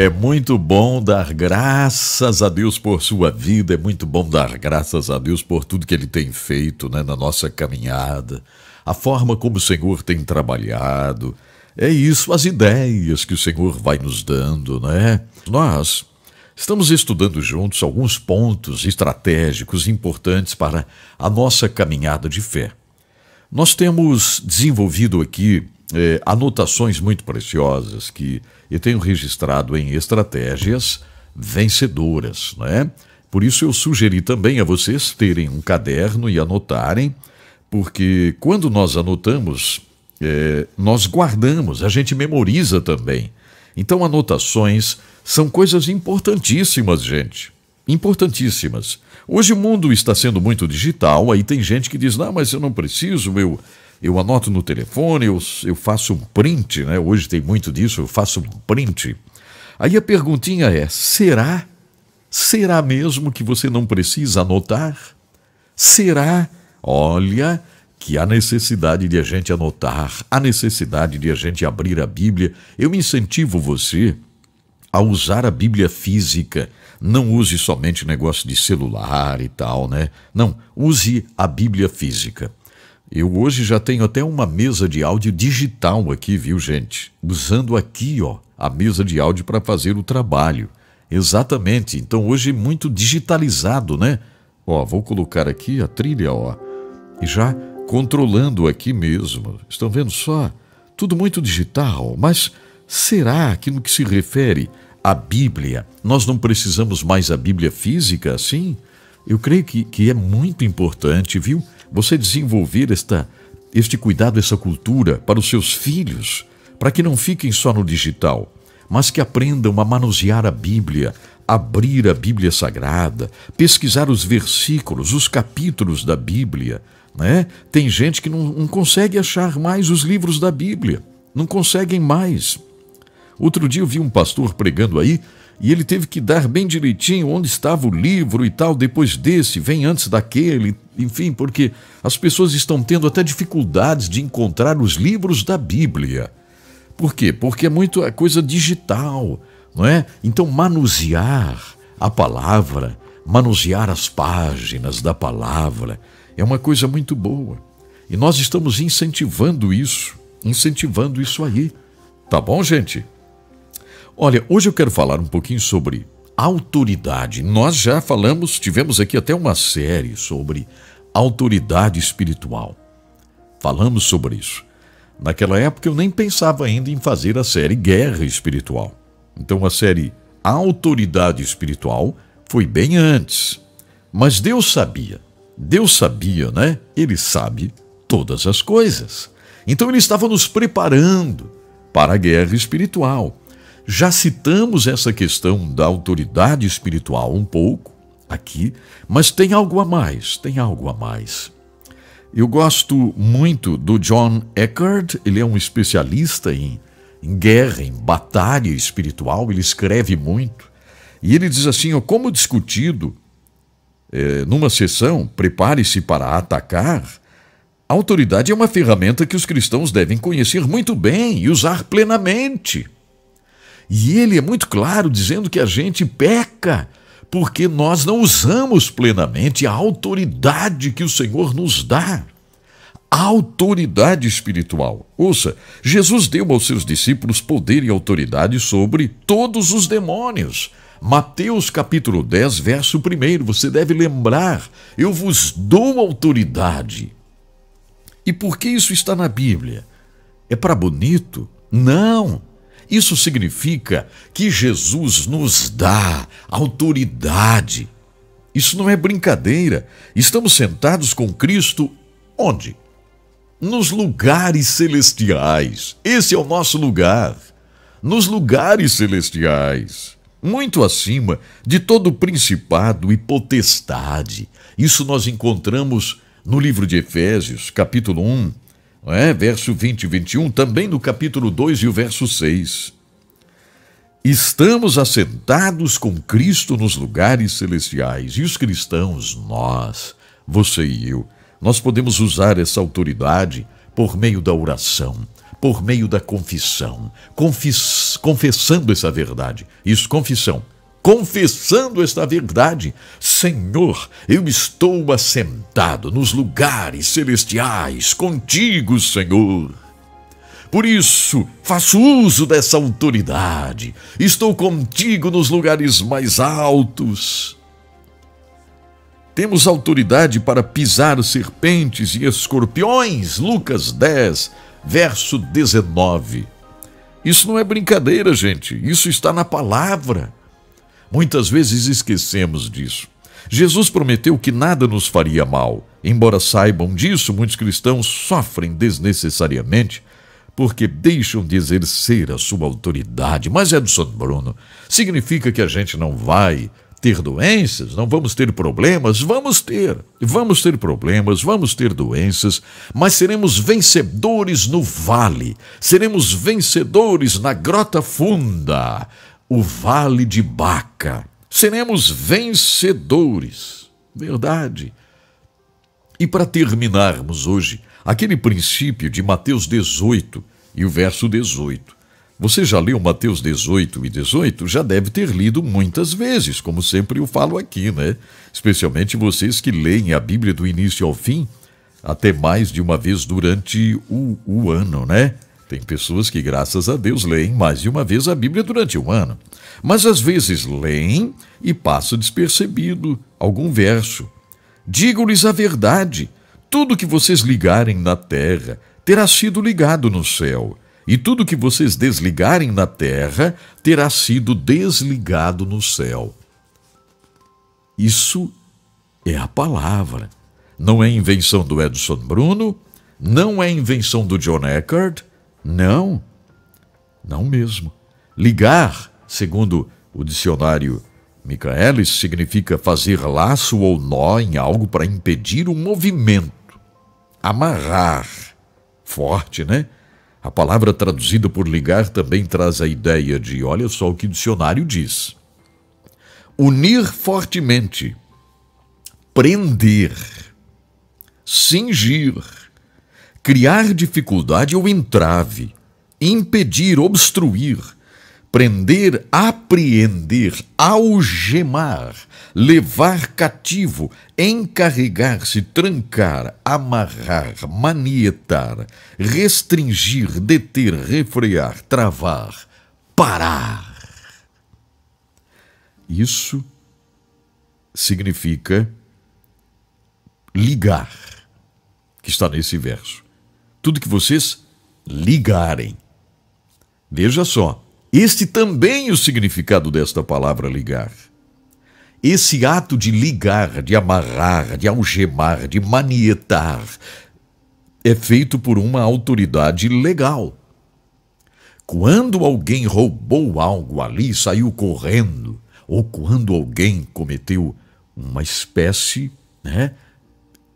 É muito bom dar graças a Deus por sua vida, é muito bom dar graças a Deus por tudo que Ele tem feito né, na nossa caminhada, a forma como o Senhor tem trabalhado. É isso, as ideias que o Senhor vai nos dando, né? Nós estamos estudando juntos alguns pontos estratégicos importantes para a nossa caminhada de fé. Nós temos desenvolvido aqui é, anotações muito preciosas que eu tenho registrado em estratégias vencedoras, né? Por isso eu sugeri também a vocês terem um caderno e anotarem, porque quando nós anotamos, é, nós guardamos, a gente memoriza também. Então, anotações são coisas importantíssimas, gente. Importantíssimas. Hoje o mundo está sendo muito digital, aí tem gente que diz: não, mas eu não preciso, eu eu anoto no telefone, eu, eu faço um print, né? Hoje tem muito disso, eu faço um print. Aí a perguntinha é: será? Será mesmo que você não precisa anotar? Será? Olha que há necessidade de a gente anotar, há necessidade de a gente abrir a Bíblia. Eu incentivo você a usar a Bíblia física. Não use somente negócio de celular e tal, né? Não, use a Bíblia física. Eu hoje já tenho até uma mesa de áudio digital aqui, viu, gente? Usando aqui, ó, a mesa de áudio para fazer o trabalho. Exatamente. Então hoje é muito digitalizado, né? Ó, vou colocar aqui a trilha, ó. E já controlando aqui mesmo. Estão vendo só? Tudo muito digital, mas será que no que se refere à Bíblia, nós não precisamos mais a Bíblia física assim? Eu creio que, que é muito importante, viu? você desenvolver esta, este cuidado, essa cultura para os seus filhos, para que não fiquem só no digital, mas que aprendam a manusear a Bíblia, abrir a Bíblia Sagrada, pesquisar os versículos, os capítulos da Bíblia. Né? Tem gente que não, não consegue achar mais os livros da Bíblia, não conseguem mais. Outro dia eu vi um pastor pregando aí e ele teve que dar bem direitinho onde estava o livro e tal, depois desse, vem antes daquele, enfim, porque as pessoas estão tendo até dificuldades de encontrar os livros da Bíblia. Por quê? Porque é muito a é coisa digital, não é? Então, manusear a palavra, manusear as páginas da palavra, é uma coisa muito boa. E nós estamos incentivando isso, incentivando isso aí. Tá bom, gente? Olha, hoje eu quero falar um pouquinho sobre autoridade. Nós já falamos, tivemos aqui até uma série sobre autoridade espiritual. Falamos sobre isso. Naquela época eu nem pensava ainda em fazer a série Guerra Espiritual. Então a série Autoridade Espiritual foi bem antes. Mas Deus sabia. Deus sabia, né? Ele sabe todas as coisas. Então ele estava nos preparando para a guerra espiritual. Já citamos essa questão da autoridade espiritual um pouco aqui, mas tem algo a mais, tem algo a mais. Eu gosto muito do John Eckard, ele é um especialista em, em guerra, em batalha espiritual, ele escreve muito. E ele diz assim: ó, como discutido é, numa sessão, prepare-se para atacar. A autoridade é uma ferramenta que os cristãos devem conhecer muito bem e usar plenamente. E ele é muito claro dizendo que a gente peca porque nós não usamos plenamente a autoridade que o Senhor nos dá. autoridade espiritual. Ouça, Jesus deu aos seus discípulos poder e autoridade sobre todos os demônios. Mateus capítulo 10, verso 1, você deve lembrar: Eu vos dou autoridade. E por que isso está na Bíblia? É para bonito? Não! Isso significa que Jesus nos dá autoridade. Isso não é brincadeira. Estamos sentados com Cristo onde? Nos lugares celestiais. Esse é o nosso lugar. Nos lugares celestiais. Muito acima de todo principado e potestade. Isso nós encontramos no livro de Efésios, capítulo 1, é? verso 20 e 21, também no capítulo 2 e o verso 6. Estamos assentados com Cristo nos lugares celestiais, e os cristãos, nós, você e eu, nós podemos usar essa autoridade por meio da oração, por meio da confissão, confis, confessando essa verdade. Isso, confissão confessando esta verdade. Senhor, eu estou assentado nos lugares celestiais contigo, Senhor. Por isso, faço uso dessa autoridade. Estou contigo nos lugares mais altos. Temos autoridade para pisar serpentes e escorpiões. Lucas 10, verso 19. Isso não é brincadeira, gente. Isso está na palavra. Muitas vezes esquecemos disso. Jesus prometeu que nada nos faria mal. Embora saibam disso, muitos cristãos sofrem desnecessariamente porque deixam de exercer a sua autoridade. Mas, Edson Bruno, significa que a gente não vai ter doenças, não vamos ter problemas? Vamos ter. Vamos ter problemas, vamos ter doenças, mas seremos vencedores no vale, seremos vencedores na grota funda o vale de Baca. Seremos vencedores. Verdade. E para terminarmos hoje, aquele princípio de Mateus 18 e o verso 18. Você já leu Mateus 18 e 18? Já deve ter lido muitas vezes, como sempre eu falo aqui, né? Especialmente vocês que leem a Bíblia do início ao fim, até mais de uma vez durante o, o ano, né? Tem pessoas que, graças a Deus, leem mais de uma vez a Bíblia durante um ano, mas às vezes leem e passa despercebido algum verso. Digo-lhes a verdade: tudo que vocês ligarem na terra terá sido ligado no céu, e tudo que vocês desligarem na terra terá sido desligado no céu. Isso é a palavra. Não é invenção do Edson Bruno, não é invenção do John Eckhart, não, não mesmo. Ligar, segundo o dicionário Michaelis, significa fazer laço ou nó em algo para impedir um movimento. Amarrar. Forte, né? A palavra traduzida por ligar também traz a ideia de, olha só o que o dicionário diz: unir fortemente, prender, cingir criar dificuldade ou entrave, impedir, obstruir, prender, apreender, algemar, levar cativo, encarregar-se, trancar, amarrar, manietar, restringir, deter, refrear, travar, parar. Isso significa ligar, que está nesse verso tudo que vocês ligarem. Veja só, este também é o significado desta palavra ligar. Esse ato de ligar, de amarrar, de algemar, de manietar, é feito por uma autoridade legal. Quando alguém roubou algo ali, saiu correndo, ou quando alguém cometeu uma espécie né,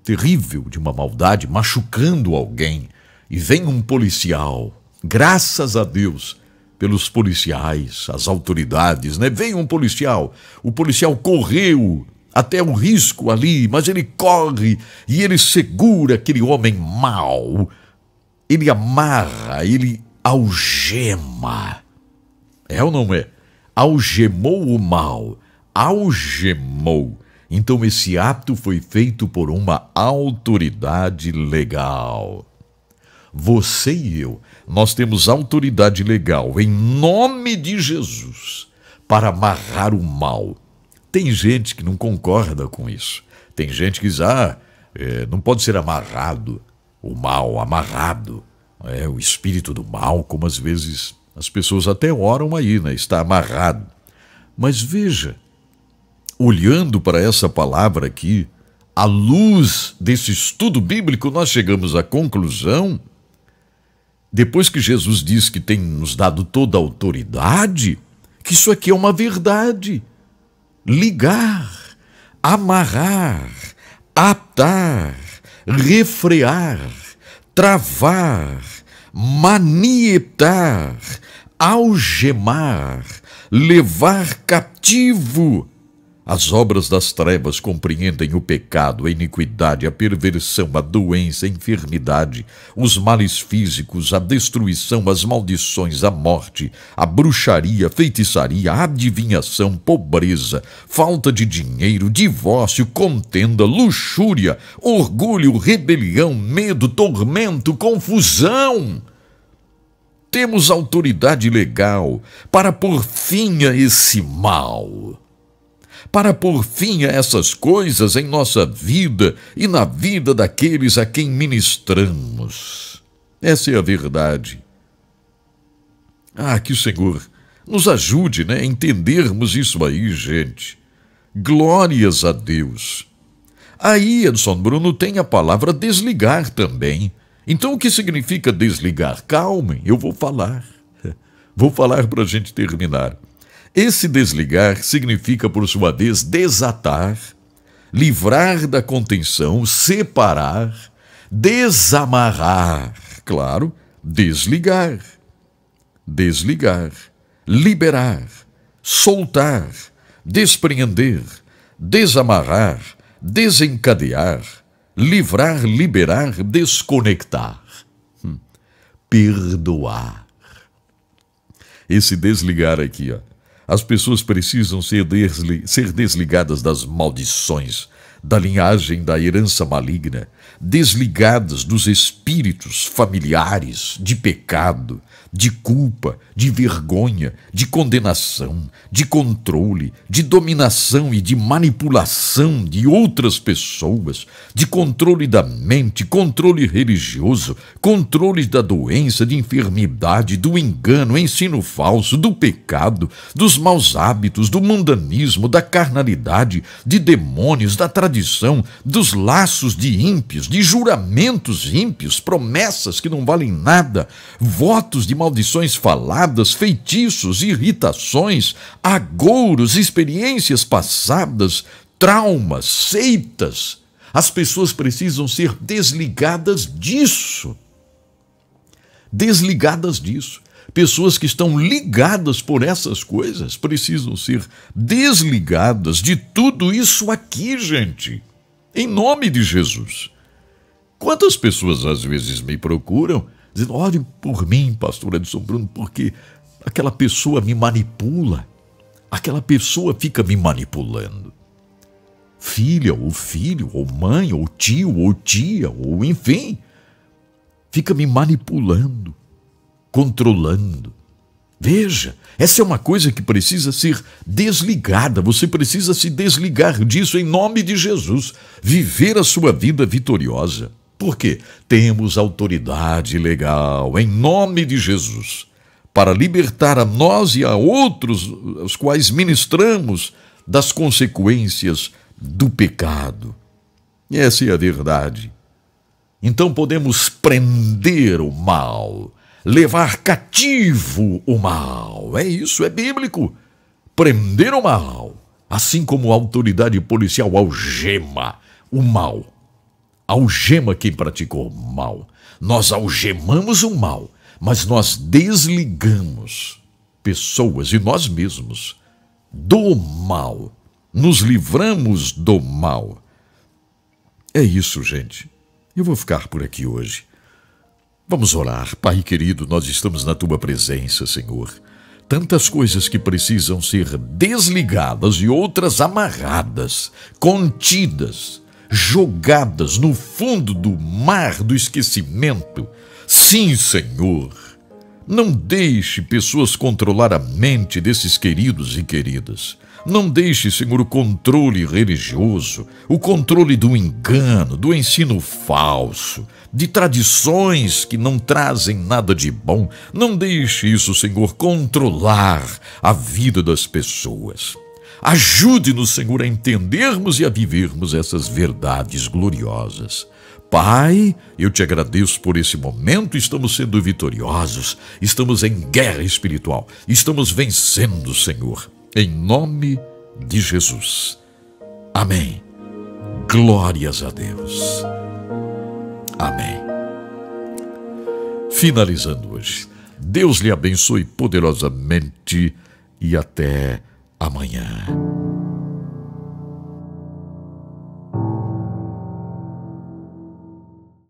terrível de uma maldade, machucando alguém, e vem um policial. Graças a Deus pelos policiais, as autoridades, né? Vem um policial. O policial correu até um risco ali, mas ele corre e ele segura aquele homem mau. Ele amarra, ele algema. É ou não é? Algemou o mal, algemou. Então esse ato foi feito por uma autoridade legal você e eu, nós temos autoridade legal em nome de Jesus para amarrar o mal. Tem gente que não concorda com isso. Tem gente que diz, ah, é, não pode ser amarrado o mal, amarrado. É o espírito do mal, como às vezes as pessoas até oram aí, né? Está amarrado. Mas veja, olhando para essa palavra aqui, à luz desse estudo bíblico, nós chegamos à conclusão depois que Jesus diz que tem nos dado toda a autoridade, que isso aqui é uma verdade. Ligar, amarrar, atar, refrear, travar, manietar, algemar, levar captivo as obras das trevas compreendem o pecado, a iniquidade, a perversão, a doença, a enfermidade, os males físicos, a destruição, as maldições, a morte, a bruxaria, feitiçaria, a adivinhação, pobreza, falta de dinheiro, divórcio, contenda, luxúria, orgulho, rebelião, medo, tormento, confusão temos autoridade legal para pôr fim a esse mal para por fim a essas coisas em nossa vida e na vida daqueles a quem ministramos. Essa é a verdade. Ah, que o Senhor nos ajude né, a entendermos isso aí, gente. Glórias a Deus. Aí, Edson Bruno, tem a palavra desligar também. Então, o que significa desligar? Calmem, eu vou falar. Vou falar para a gente terminar. Esse desligar significa, por sua vez, desatar, livrar da contenção, separar, desamarrar. Claro, desligar, desligar, liberar, soltar, despreender, desamarrar, desencadear, livrar, liberar, desconectar, hum. perdoar. Esse desligar aqui, ó as pessoas precisam ser, desligadas das maldições da linhagem da herança maligna, desligadas dos espíritos familiares de pecado, de culpa, de vergonha, de condenação, de controle, de dominação e de manipulação de outras pessoas, de controle da mente, controle religioso, controle da doença, de enfermidade, do engano, ensino falso, do pecado, dos maus hábitos, do mundanismo, da carnalidade, de demônios, da tradição tradição, dos laços de ímpios, de juramentos ímpios, promessas que não valem nada, votos de maldições faladas, feitiços, irritações, agouros, experiências passadas, traumas, seitas. As pessoas precisam ser desligadas disso. Desligadas disso. Pessoas que estão ligadas por essas coisas precisam ser desligadas de tudo isso aqui, gente. Em nome de Jesus. Quantas pessoas às vezes me procuram dizendo: ore por mim, pastor Edson Bruno, porque aquela pessoa me manipula, aquela pessoa fica me manipulando. Filha, ou filho, ou mãe, ou tio, ou tia, ou enfim, fica me manipulando controlando. Veja, essa é uma coisa que precisa ser desligada, você precisa se desligar disso em nome de Jesus, viver a sua vida vitoriosa. Porque temos autoridade legal em nome de Jesus para libertar a nós e a outros, os quais ministramos, das consequências do pecado. Essa é a verdade. Então podemos prender o mal levar cativo o mal. É isso, é bíblico. Prender o mal, assim como a autoridade policial algema o mal. Algema quem praticou mal. Nós algemamos o mal, mas nós desligamos pessoas e nós mesmos do mal. Nos livramos do mal. É isso, gente. Eu vou ficar por aqui hoje. Vamos orar. Pai querido, nós estamos na tua presença, Senhor. Tantas coisas que precisam ser desligadas e outras amarradas, contidas, jogadas no fundo do mar do esquecimento. Sim, Senhor. Não deixe pessoas controlar a mente desses queridos e queridas. Não deixe, Senhor, o controle religioso, o controle do engano, do ensino falso, de tradições que não trazem nada de bom. Não deixe isso, Senhor, controlar a vida das pessoas. Ajude-nos, Senhor, a entendermos e a vivermos essas verdades gloriosas. Pai, eu te agradeço por esse momento. Estamos sendo vitoriosos, estamos em guerra espiritual, estamos vencendo, Senhor em nome de Jesus. Amém. Glórias a Deus. Amém. Finalizando hoje, Deus lhe abençoe poderosamente e até amanhã.